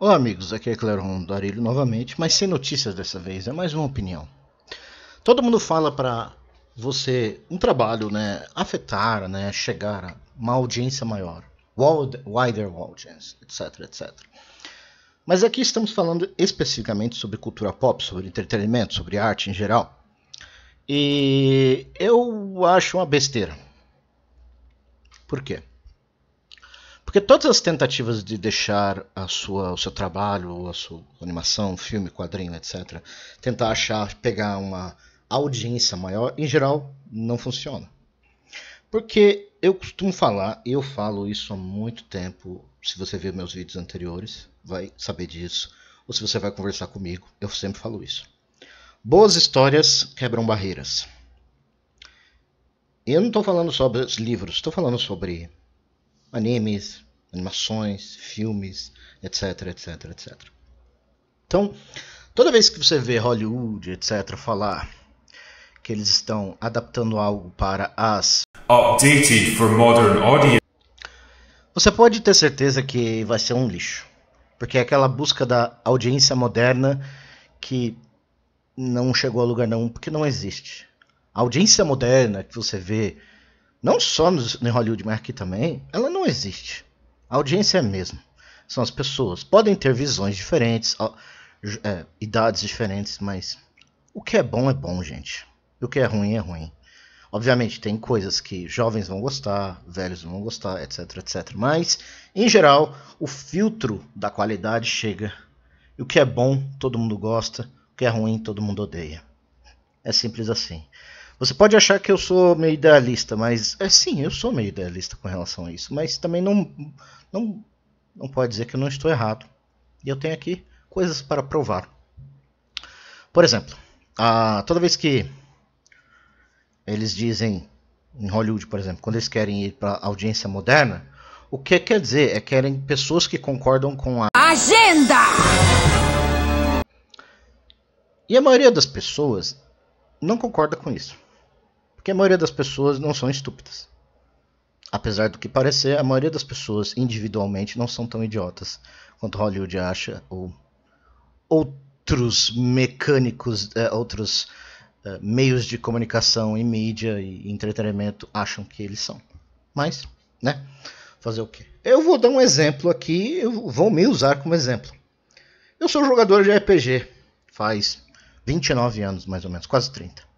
Olá amigos, aqui é Cleron Darilho novamente, mas sem notícias dessa vez, é mais uma opinião. Todo mundo fala para você um trabalho, né, afetar, né, chegar a uma audiência maior, world, wider audience, etc, etc. Mas aqui estamos falando especificamente sobre cultura pop, sobre entretenimento, sobre arte em geral. E eu acho uma besteira. Por quê? Porque todas as tentativas de deixar a sua, o seu trabalho, a sua animação, filme, quadrinho, etc., tentar achar, pegar uma audiência maior, em geral, não funciona. Porque eu costumo falar, e eu falo isso há muito tempo, se você viu meus vídeos anteriores, vai saber disso, ou se você vai conversar comigo, eu sempre falo isso. Boas histórias quebram barreiras. Eu não estou falando sobre livros, estou falando sobre animes, animações, filmes, etc, etc, etc. Então, toda vez que você vê Hollywood, etc, falar que eles estão adaptando algo para as updated for modern audience, você pode ter certeza que vai ser um lixo, porque é aquela busca da audiência moderna que não chegou a lugar nenhum, porque não existe. A audiência moderna que você vê não só nos, em Hollywood, mas aqui também, ela não existe. A audiência é a mesma. São as pessoas. Podem ter visões diferentes, é, idades diferentes, mas o que é bom é bom, gente. E o que é ruim é ruim. Obviamente, tem coisas que jovens vão gostar, velhos vão gostar, etc, etc. Mas, em geral, o filtro da qualidade chega. E o que é bom, todo mundo gosta. O que é ruim, todo mundo odeia. É simples assim. Você pode achar que eu sou meio idealista, mas é sim, eu sou meio idealista com relação a isso, mas também não não não pode dizer que eu não estou errado. E eu tenho aqui coisas para provar. Por exemplo, a, toda vez que eles dizem em Hollywood, por exemplo, quando eles querem ir para audiência moderna, o que quer dizer é querem pessoas que concordam com a agenda. E a maioria das pessoas não concorda com isso. Porque a maioria das pessoas não são estúpidas. Apesar do que parecer, a maioria das pessoas individualmente não são tão idiotas quanto Hollywood acha, ou outros mecânicos, é, outros é, meios de comunicação e mídia e entretenimento acham que eles são. Mas, né? Fazer o quê? Eu vou dar um exemplo aqui, eu vou me usar como exemplo. Eu sou jogador de RPG faz 29 anos, mais ou menos, quase 30.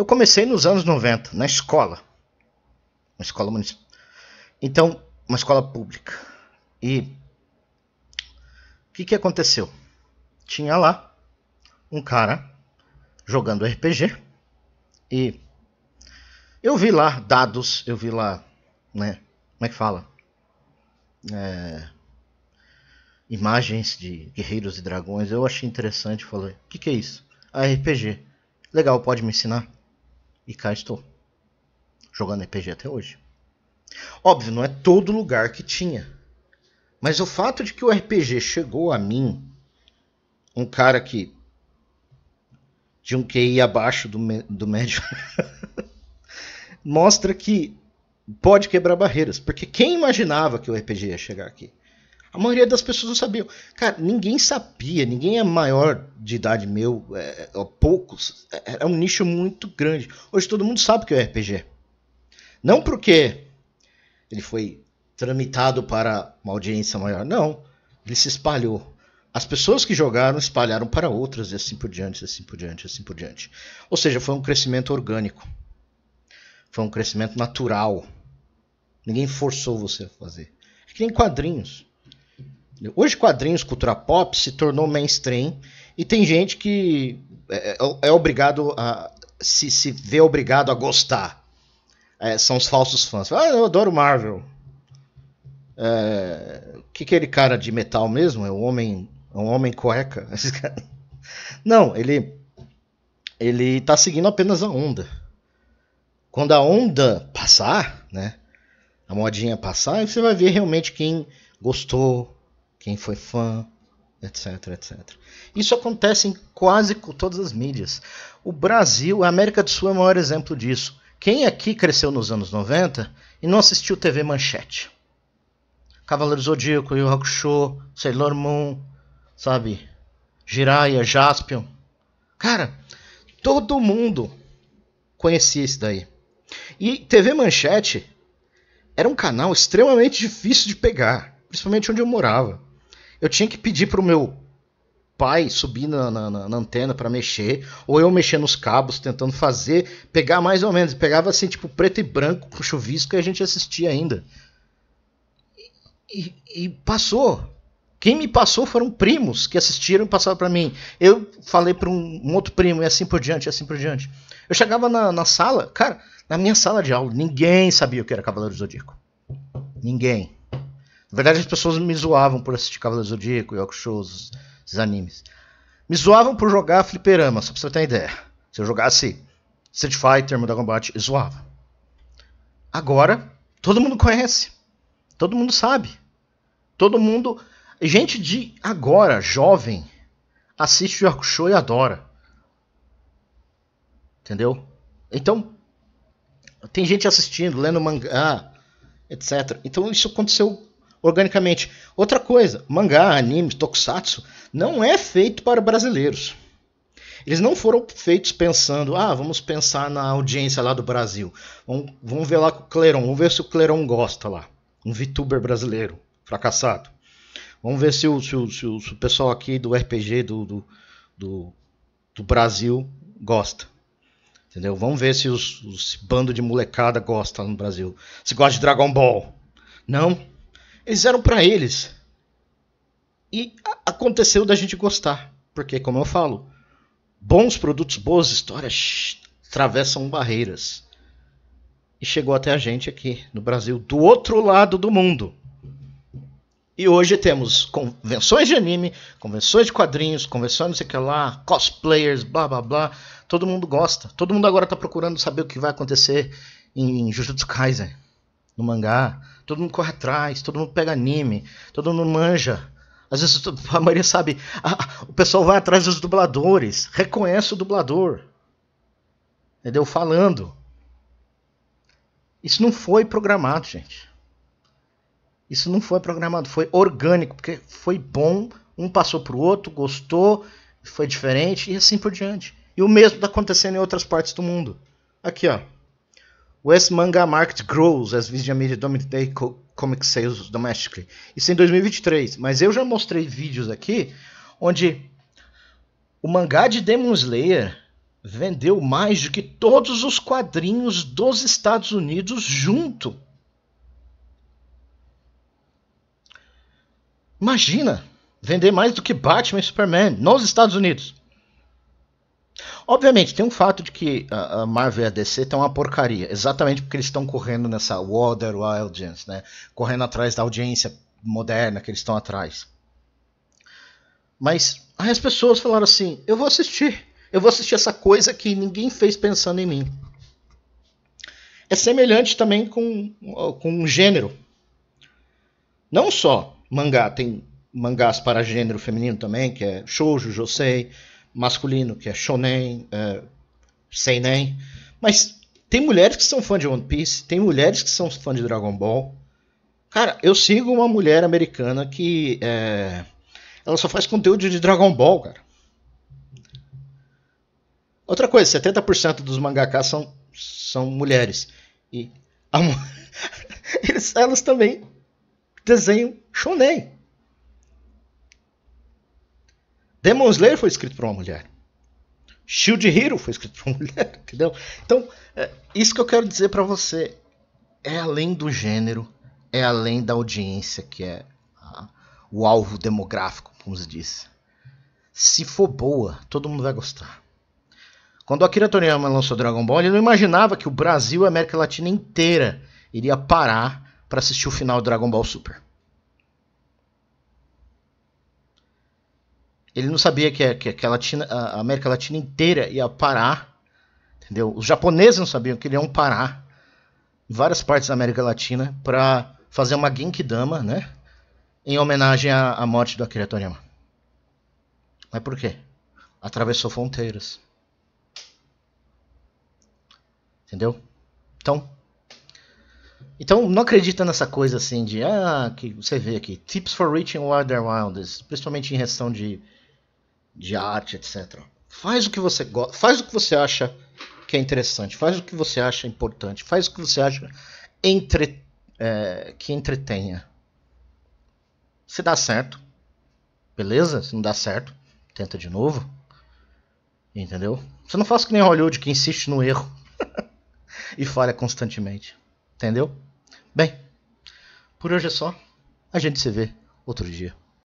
Eu comecei nos anos 90, na escola. Uma escola municipal. Então, uma escola pública. E o que, que aconteceu? Tinha lá um cara jogando RPG e eu vi lá dados, eu vi lá, né? Como é que fala? É, imagens de guerreiros e dragões. Eu achei interessante, falei, o que, que é isso? Ah, RPG. Legal, pode me ensinar? E cá estou. Jogando RPG até hoje. Óbvio, não é todo lugar que tinha. Mas o fato de que o RPG chegou a mim, um cara que de um QI abaixo do, do médio, mostra que pode quebrar barreiras. Porque quem imaginava que o RPG ia chegar aqui? A maioria das pessoas não sabia. Cara, ninguém sabia, ninguém é maior de idade meu, é, é, poucos. É, é um nicho muito grande. Hoje todo mundo sabe que é RPG. Não porque ele foi tramitado para uma audiência maior, não. Ele se espalhou. As pessoas que jogaram espalharam para outras e assim por diante, assim por diante, assim por diante. Ou seja, foi um crescimento orgânico. Foi um crescimento natural. Ninguém forçou você a fazer. É que nem quadrinhos. Hoje quadrinhos, cultura pop se tornou mainstream e tem gente que é, é, é obrigado a se, se obrigado a gostar. É, são os falsos fãs. Ah, eu adoro Marvel. É, que aquele cara de metal mesmo é um homem, é um homem cueca. Não, ele ele tá seguindo apenas a onda. Quando a onda passar, né? A modinha passar, você vai ver realmente quem gostou, quem foi fã, etc, etc. Isso acontece em quase todas as mídias. O Brasil, a América do Sul é o maior exemplo disso. Quem aqui cresceu nos anos 90 e não assistiu TV Manchete? Cavaleiro Zodíaco, Yu Hakusho, Sailor Moon, sabe? Jiraiya, Jaspion. Cara, todo mundo conhecia isso daí. E TV Manchete era um canal extremamente difícil de pegar, principalmente onde eu morava eu tinha que pedir pro meu pai subir na, na, na antena para mexer, ou eu mexer nos cabos, tentando fazer, pegar mais ou menos. Pegava assim, tipo, preto e branco, com chuvisco, e a gente assistia ainda. E, e, e passou. Quem me passou foram primos que assistiram e passaram para mim. Eu falei para um, um, outro primo, e assim por diante, e assim por diante. Eu chegava na, na sala, cara, na minha sala de aula, ninguém sabia o que era Cavaleiro do Zodíaco. Ninguém. Na verdade, as pessoas me zoavam por assistir Cavaleiro Zodíaco, Yoko Shows, esses animes. Me zoavam por jogar fliperama, só pra você ter uma ideia. Se eu jogasse Street Fighter, Mortal Kombat, eu zoava. Agora, todo mundo conhece. Todo mundo sabe. Todo mundo. Gente de agora, jovem, assiste o Yoko Show e adora. Entendeu? Então, tem gente assistindo, lendo mangá, etc. Então isso aconteceu organicamente. Outra coisa, mangá, anime, tokusatsu não é feito para brasileiros. Eles não foram feitos pensando, ah, vamos pensar na audiência lá do Brasil. Vamos, vamos ver lá com o Cleron, vamos ver se o Cleron gosta lá. Um VTuber brasileiro, fracassado. Vamos ver se o, se o, se o, se o pessoal aqui do RPG do, do, do, do, Brasil gosta. Entendeu? Vamos ver se os, os bando de molecada gosta lá no Brasil. Se gosta de Dragon Ball. Não, eles eram para eles. E aconteceu da gente gostar. Porque, como eu falo, bons produtos, boas histórias atravessam barreiras. E chegou até a gente aqui no Brasil, do outro lado do mundo. E hoje temos convenções de anime, convenções de quadrinhos, convenções não sei o que lá, cosplayers, blá blá blá. Todo mundo gosta. Todo mundo agora está procurando saber o que vai acontecer em Jujutsu Kaisen no mangá. Todo mundo corre atrás, todo mundo pega anime, todo mundo manja. Às vezes a maioria sabe, ah, ah, o pessoal vai atrás dos dubladores, reconhece o dublador. Entendeu? Falando. Isso não foi programado, gente. Isso não foi programado, foi orgânico, porque foi bom, um passou pro outro, gostou, foi diferente e assim por diante. E o mesmo está acontecendo em outras partes do mundo. Aqui, ó. West Manga Market grows as video media day comic sales domestically. Isso em 2023. Mas eu já mostrei vídeos aqui onde o mangá de Demon Slayer vendeu mais do que todos os quadrinhos dos Estados Unidos junto. Imagina vender mais do que Batman e Superman nos Estados Unidos. Obviamente, tem um fato de que a ah, ah, Marvel e a DC estão uma porcaria, exatamente porque eles estão correndo nessa Water Audience, né? Correndo atrás da audiência moderna que eles estão atrás. Mas as pessoas falaram assim: eu vou assistir, eu vou assistir essa coisa que ninguém fez pensando em mim. É semelhante também com, com um gênero. Não só mangá, tem mangás para gênero feminino também, que é shoujo, josei, masculino, que é shonen, é, seinen, mas tem mulheres que são fã de One Piece, tem mulheres que são fã de Dragon Ball. Cara, eu sigo uma mulher americana que é, ela só faz conteúdo de Dragon Ball, cara. Outra coisa, 70% dos mangakas são, são mulheres. E a, eles, elas também desenham shonen. Demon Slayer foi escrito por uma mulher. Shield Hero foi escrito por uma mulher, entendeu? Então, é isso que eu quero dizer para você é além do gênero, é além da audiência que é a, o alvo demográfico, como se diz. Se for boa, todo mundo vai gostar. Quando Akira Toriyama lançou Dragon Ball, ele não imaginava que o Brasil e a América Latina inteira iria parar para assistir o final do Dragon Ball Super. Ele não sabia que, que, que a, Latina, a, América Latina inteira ia parar, entendeu? Os japoneses não sabiam que iriam parar em várias partes da América Latina para fazer uma Genkidama, né? Em homenagem à, à morte do Akira Toriyama. Mas por quê? Atravessou fronteiras. Entendeu? Então, então não acredita nessa coisa assim de ah, que você vê aqui, tips for reaching wider wildest, principalmente em questão de de arte, etc. Faz o que você gosta, faz o que você acha que é interessante, faz o que você acha importante, faz o que você acha entre, é, que entretenha. Se dá certo, beleza? Se não dá certo, tenta de novo. Entendeu? Você não faz que nem Hollywood que insiste no erro e falha constantemente. Entendeu? Bem, por hoje é só. A gente se vê outro dia.